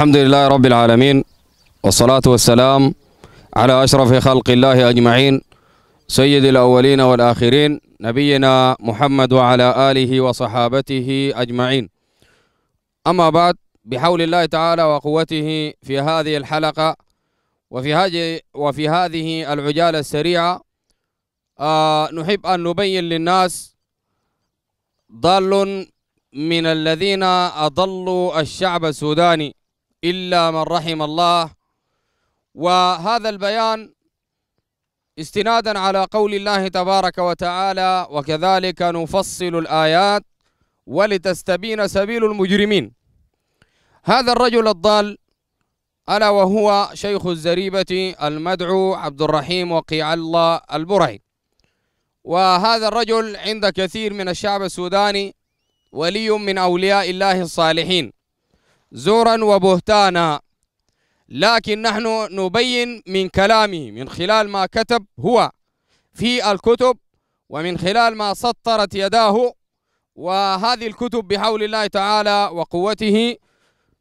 الحمد لله رب العالمين والصلاة والسلام على أشرف خلق الله أجمعين سيد الأولين والآخرين نبينا محمد وعلى آله وصحابته أجمعين أما بعد بحول الله تعالى وقوته في هذه الحلقة وفي هذه وفي هذه العجالة السريعة آه نحب أن نبين للناس ضال من الذين أضلوا الشعب السوداني إلا من رحم الله وهذا البيان استنادا على قول الله تبارك وتعالى وكذلك نفصل الآيات ولتستبين سبيل المجرمين هذا الرجل الضال ألا وهو شيخ الزريبة المدعو عبد الرحيم وقيع الله البرعي وهذا الرجل عند كثير من الشعب السوداني ولي من أولياء الله الصالحين زورا وبهتانا لكن نحن نبين من كلامه من خلال ما كتب هو في الكتب ومن خلال ما سطرت يداه وهذه الكتب بحول الله تعالى وقوته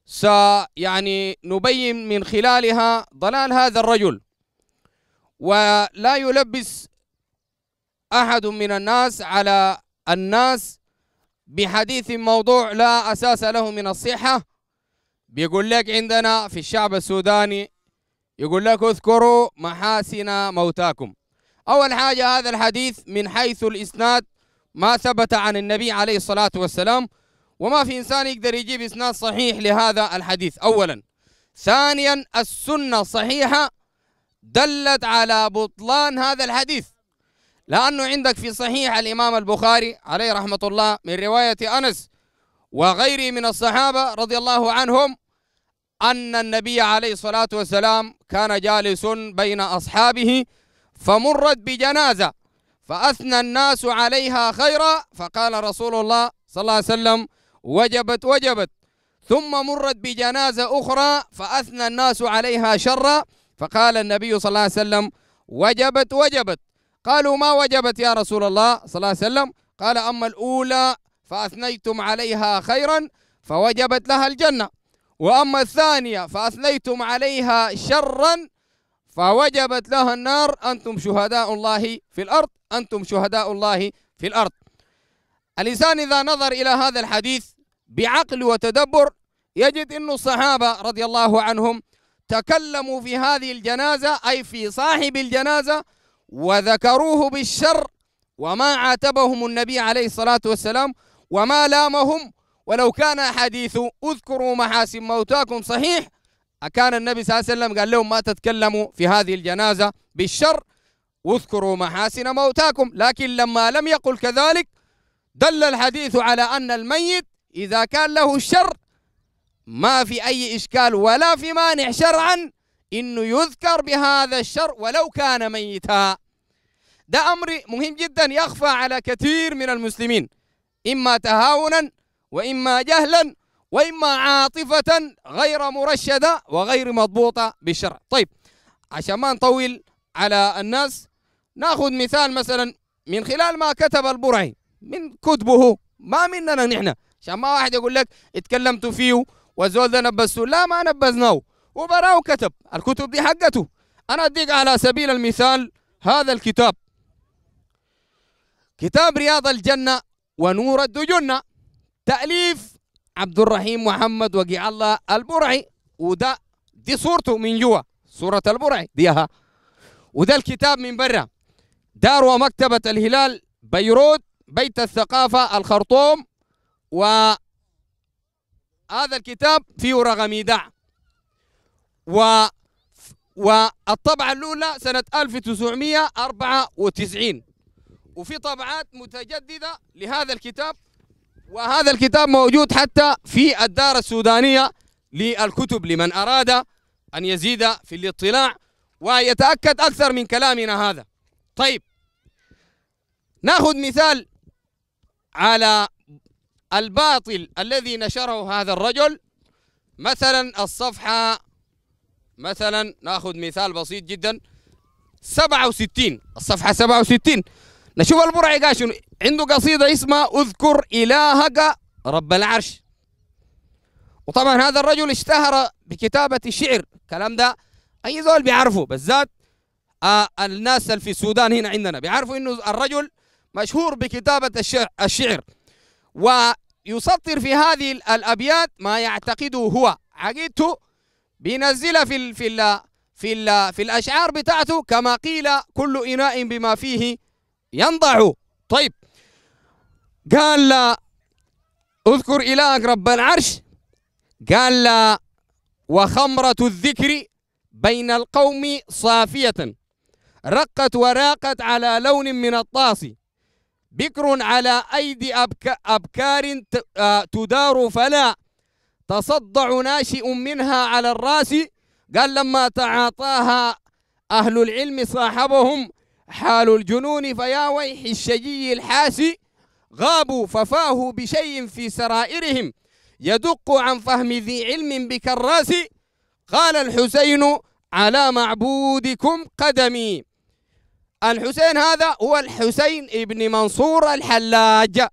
سيعني نبين من خلالها ضلال هذا الرجل ولا يلبس أحد من الناس على الناس بحديث موضوع لا أساس له من الصحة بيقول لك عندنا في الشعب السوداني يقول لك اذكروا محاسن موتاكم أول حاجة هذا الحديث من حيث الإسناد ما ثبت عن النبي عليه الصلاة والسلام وما في إنسان يقدر يجيب إسناد صحيح لهذا الحديث أولا ثانيا السنة صحيحة دلت على بطلان هذا الحديث لأنه عندك في صحيح الإمام البخاري عليه رحمة الله من رواية أنس وغيره من الصحابة رضي الله عنهم أن النبي عليه الصلاة والسلام كان جالس بين أصحابه فمرت بجنازة فأثنى الناس عليها خيرا فقال رسول الله صلى الله عليه وسلم وجبت وجبت ثم مرت بجنازة أخرى فأثنى الناس عليها شرا فقال النبي صلى الله عليه وسلم وجبت وجبت قالوا ما وجبت يا رسول الله صلى الله عليه وسلم قال أما الأولى فأثنيتم عليها خيرا فوجبت لها الجنة وأما الثانية فأثنيتم عليها شرا فوجبت لها النار أنتم شهداء الله في الأرض أنتم شهداء الله في الأرض الإنسان إذا نظر إلى هذا الحديث بعقل وتدبر يجد أن الصحابة رضي الله عنهم تكلموا في هذه الجنازة أي في صاحب الجنازة وذكروه بالشر وما عاتبهم النبي عليه الصلاة والسلام وما لامهم ولو كان حديث اذكروا محاسن موتاكم صحيح أكان النبي صلى الله عليه وسلم قال لهم ما تتكلموا في هذه الجنازة بالشر واذكروا محاسن موتاكم لكن لما لم يقل كذلك دل الحديث على أن الميت إذا كان له الشر ما في أي إشكال ولا في مانع شرعا إنه يذكر بهذا الشر ولو كان ميتا ده أمر مهم جدا يخفى على كثير من المسلمين إما تهاونا وإما جهلا وإما عاطفة غير مرشدة وغير مضبوطة بالشرع طيب عشان ما نطول على الناس ناخذ مثال مثلا من خلال ما كتب البرعي من كتبه ما مننا نحن عشان ما واحد يقول لك اتكلمت فيه وزول ده نبذته لا ما نبذناه وبراه كتب الكتب دي حقته انا اديك على سبيل المثال هذا الكتاب كتاب رياض الجنة ونور الدجنة تأليف عبد الرحيم محمد وقي الله البرعي وده دي صورته من جوا صورة البرعي ديها وده الكتاب من برا دار ومكتبة الهلال بيروت بيت الثقافة الخرطوم و هذا الكتاب فيه رقم إيداع و والطبعة الأولى سنة 1994 وفي طبعات متجددة لهذا الكتاب وهذا الكتاب موجود حتى في الدار السودانية للكتب لمن أراد أن يزيد في الاطلاع ويتأكد أكثر من كلامنا هذا طيب ناخذ مثال على الباطل الذي نشره هذا الرجل مثلا الصفحة مثلا ناخذ مثال بسيط جدا 67 الصفحة 67 نشوف البرعي قال شنو عنده قصيدة اسمها اذكر إلهك رب العرش وطبعا هذا الرجل اشتهر بكتابة الشعر الكلام ده أي زول بيعرفه بالذات آه الناس اللي في السودان هنا عندنا بيعرفوا إنه الرجل مشهور بكتابة الشعر ويسطر في هذه الأبيات ما يعتقده هو عقيدته بينزلها في الـ في الـ في الـ في الأشعار بتاعته كما قيل كل إناء بما فيه ينضعوا طيب قال لا اذكر إلهك رب العرش قال لا وخمرة الذكر بين القوم صافية رقت وراقت على لون من الطاس بكر على أيدي أبك أبكار آه، تدار فلا تصدع ناشئ منها على الراس قال لما تعاطاها أهل العلم صاحبهم حال الجنون فيا ويح الشجي الحاسي غابوا ففاهوا بشيء في سرائرهم يدق عن فهم ذي علم بكراس قال الحسين على معبودكم قدمي الحسين هذا هو الحسين ابن منصور الحلاج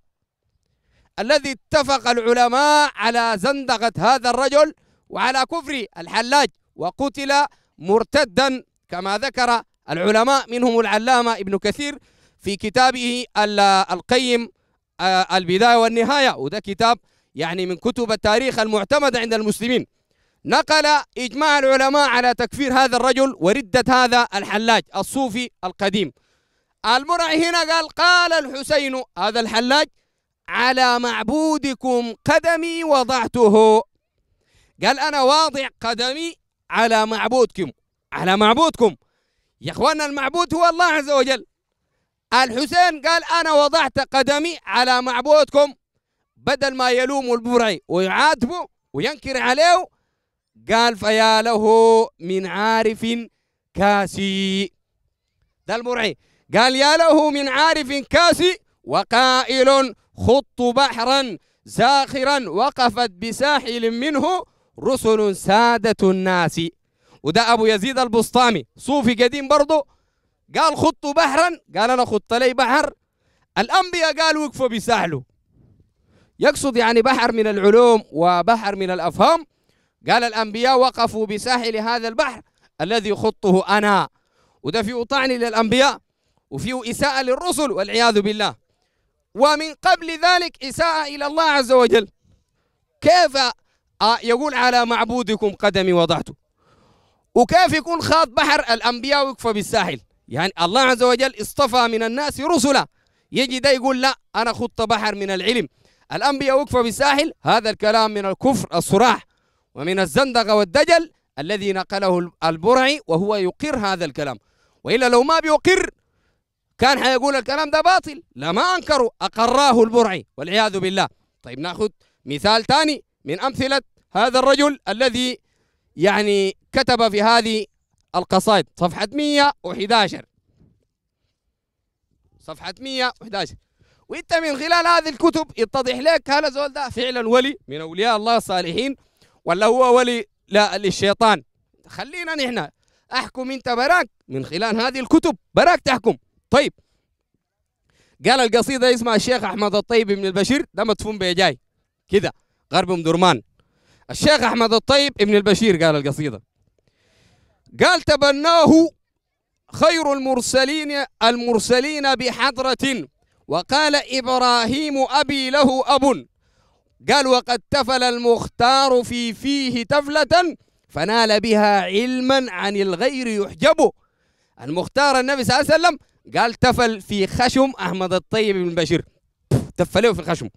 الذي اتفق العلماء على زندقة هذا الرجل وعلى كفر الحلاج وقتل مرتدا كما ذكر العلماء منهم العلامة ابن كثير في كتابه القيم آه، البداية والنهاية وده كتاب يعني من كتب التاريخ المعتمدة عند المسلمين نقل إجماع العلماء على تكفير هذا الرجل وردة هذا الحلاج الصوفي القديم المرعي هنا قال قال الحسين هذا الحلاج على معبودكم قدمي وضعته قال أنا واضع قدمي على معبودكم على معبودكم يا اخوانا المعبود هو الله عز وجل الحسين قال انا وضعت قدمي على معبودكم بدل ما يلوم البرعي ويعاتبه وينكر عليه قال فيا له من عارف كاسي ده البرعي قال يا له من عارف كاسي وقائل خط بحرا زاخرا وقفت بساحل منه رسل سادة الناس وده ابو يزيد البسطامي صوفي قديم برضه قال خطوا بحرا قال انا خط لي بحر الانبياء قالوا وقفوا بساحله يقصد يعني بحر من العلوم وبحر من الافهام قال الانبياء وقفوا بساحل هذا البحر الذي خطه انا وده فيه طعن للانبياء وفيه اساءه للرسل والعياذ بالله ومن قبل ذلك اساءه الى الله عز وجل كيف آه، يقول على معبودكم قدمي وضعته وكيف يكون خاط بحر الأنبياء وقفوا بالساحل يعني الله عز وجل اصطفى من الناس رسلا يجي ده يقول لا أنا خط بحر من العلم الأنبياء وقفوا بالساحل هذا الكلام من الكفر الصراح ومن الزندقة والدجل الذي نقله البرعي وهو يقر هذا الكلام وإلا لو ما بيقر كان حيقول الكلام ده باطل لا ما أنكروا أقراه البرعي والعياذ بالله طيب ناخذ مثال ثاني من أمثلة هذا الرجل الذي يعني كتب في هذه القصائد صفحة 111 صفحة 111 وانت من خلال هذه الكتب يتضح لك هل زول ده فعلا ولي من اولياء الله الصالحين ولا هو ولي لا للشيطان خلينا نحن احكم انت براك من خلال هذه الكتب براك تحكم طيب قال القصيده اسمها الشيخ احمد الطيب ابن البشير ده مدفون بيجاي كده غرب ام درمان الشيخ احمد الطيب ابن البشير قال القصيده قال تبناه خير المرسلين المرسلين بحضرة وقال إبراهيم أبي له أب قال وقد تفل المختار في فيه تفلة فنال بها علما عن الغير يحجبه المختار النبي صلى الله عليه وسلم قال تفل في خشم أحمد الطيب بن بشير تفلوا في الخشم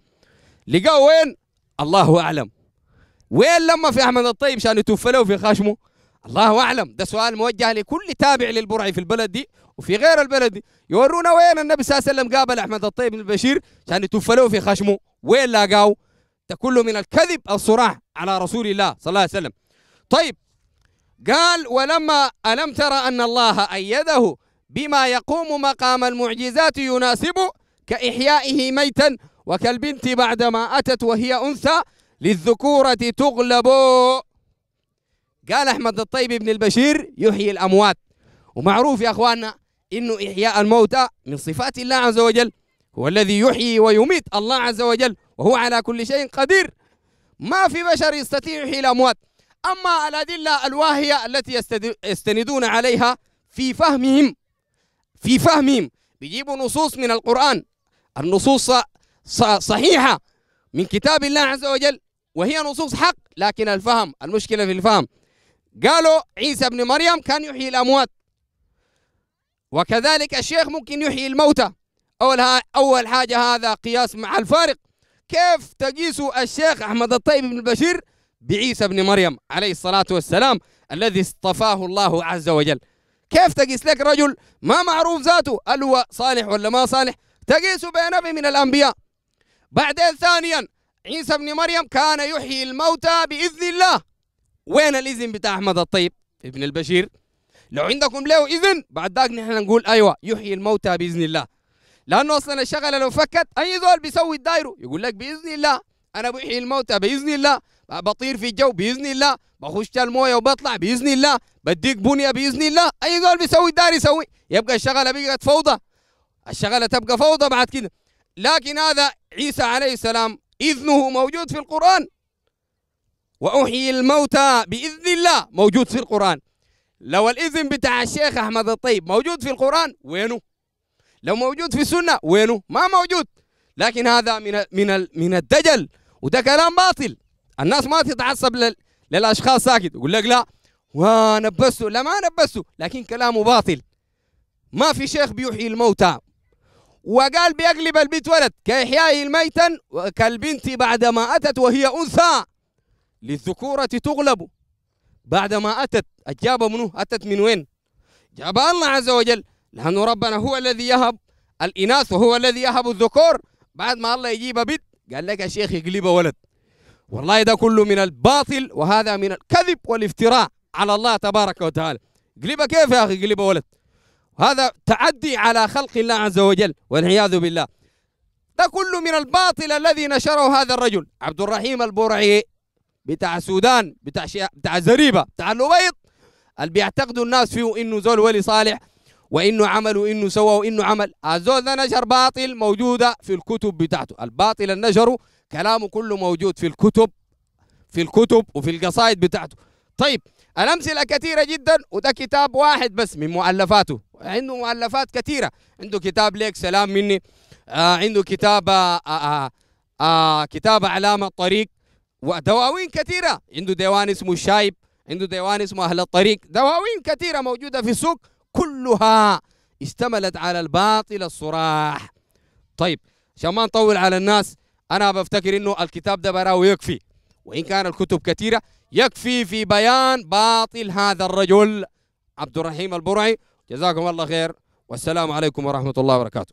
لقاه وين الله أعلم وين لما في أحمد الطيب شان يتفلوه في خشمه الله اعلم ده سؤال موجه لكل تابع للبرعي في البلد دي وفي غير البلد دي يورونا وين النبي صلى الله عليه وسلم قابل احمد الطيب بن البشير عشان يتوفلوه في خشمه وين لاقاه ده كله من الكذب الصراح على رسول الله صلى الله عليه وسلم طيب قال ولما ألم ترى أن الله أيده بما يقوم مقام المعجزات يناسبه كإحيائه ميتا وكالبنت بعدما أتت وهي أنثى للذكورة تغلب قال أحمد الطيب بن البشير يحيي الأموات ومعروف يا أخواننا إنه إحياء الموتى من صفات الله عز وجل هو الذي يحيي ويميت الله عز وجل وهو على كل شيء قدير ما في بشر يستطيع يحيي الأموات أما الأدلة الواهية التي يستندون عليها في فهمهم في فهمهم بيجيبوا نصوص من القرآن النصوص صحيحة من كتاب الله عز وجل وهي نصوص حق لكن الفهم المشكلة في الفهم قالوا عيسى ابن مريم كان يحيي الأموات وكذلك الشيخ ممكن يحيي الموتى أول, أول حاجة هذا قياس مع الفارق كيف تقيسوا الشيخ أحمد الطيب بن البشير بعيسى بن مريم عليه الصلاة والسلام الذي اصطفاه الله عز وجل كيف تقيس لك رجل ما معروف ذاته هل هو صالح ولا ما صالح تقيسه بنبي من الأنبياء بعدين ثانيا عيسى بن مريم كان يحيي الموتى بإذن الله وين الإذن بتاع أحمد الطيب ابن البشير لو عندكم له إذن بعد ذاك نحن نقول أيوة يحيي الموتى بإذن الله لأنه أصلا الشغلة لو فكت أي زول بيسوي الدايرو يقول لك بإذن الله أنا بحيي الموتى بإذن الله بطير في الجو بإذن الله بخش الموية وبطلع بإذن الله بديك بنية بإذن الله أي زول بيسوي الدار يسوي يبقى الشغلة بقت فوضى الشغلة تبقى فوضى بعد كده لكن هذا عيسى عليه السلام إذنه موجود في القرآن وأحيي الموتى بإذن الله موجود في القرآن لو الإذن بتاع الشيخ أحمد الطيب موجود في القرآن وينه لو موجود في السنة وينه ما موجود لكن هذا من من من الدجل وده كلام باطل الناس ما تتعصب للاشخاص ساكت يقول لك لا ونبسته لا ما نبسته لكن كلامه باطل ما في شيخ بيحيي الموتى وقال بيقلب البيت ولد كإحيائه الميتا كالبنت بعدما أتت وهي أنثى للذكورة تغلب بعدما أتت أجاب منه أتت من وين جابها الله عز وجل لأنه ربنا هو الذي يهب الإناث وهو الذي يهب الذكور بعد ما الله يجيب بنت قال لك يا شيخ يقلب ولد والله ده كله من الباطل وهذا من الكذب والافتراء على الله تبارك وتعالى قلبها كيف يا أخي قلبها ولد هذا تعدي على خلق الله عز وجل والعياذ بالله ده كله من الباطل الذي نشره هذا الرجل عبد الرحيم البرعي بتاع السودان بتاع شي... بتاع الزريبه بتاع الابيض اللي بيعتقدوا الناس فيه انه زول ولي صالح وانه عمل وانه سوى وانه عمل الزول ده نشر باطل موجوده في الكتب بتاعته الباطل اللي نشره كلامه كله موجود في الكتب في الكتب وفي القصائد بتاعته طيب الامثله كثيره جدا وده كتاب واحد بس من مؤلفاته عنده مؤلفات كثيره عنده كتاب ليك سلام مني آه عنده كتاب آه آه آه, آه، كتاب علامه طريق ودواوين كثيرة عنده ديوان اسمه الشايب عنده ديوان اسمه أهل الطريق دواوين كثيرة موجودة في السوق كلها اشتملت على الباطل الصراح طيب عشان ما نطول على الناس أنا بفتكر إنه الكتاب ده براه يكفي وإن كان الكتب كثيرة يكفي في بيان باطل هذا الرجل عبد الرحيم البرعي جزاكم الله خير والسلام عليكم ورحمة الله وبركاته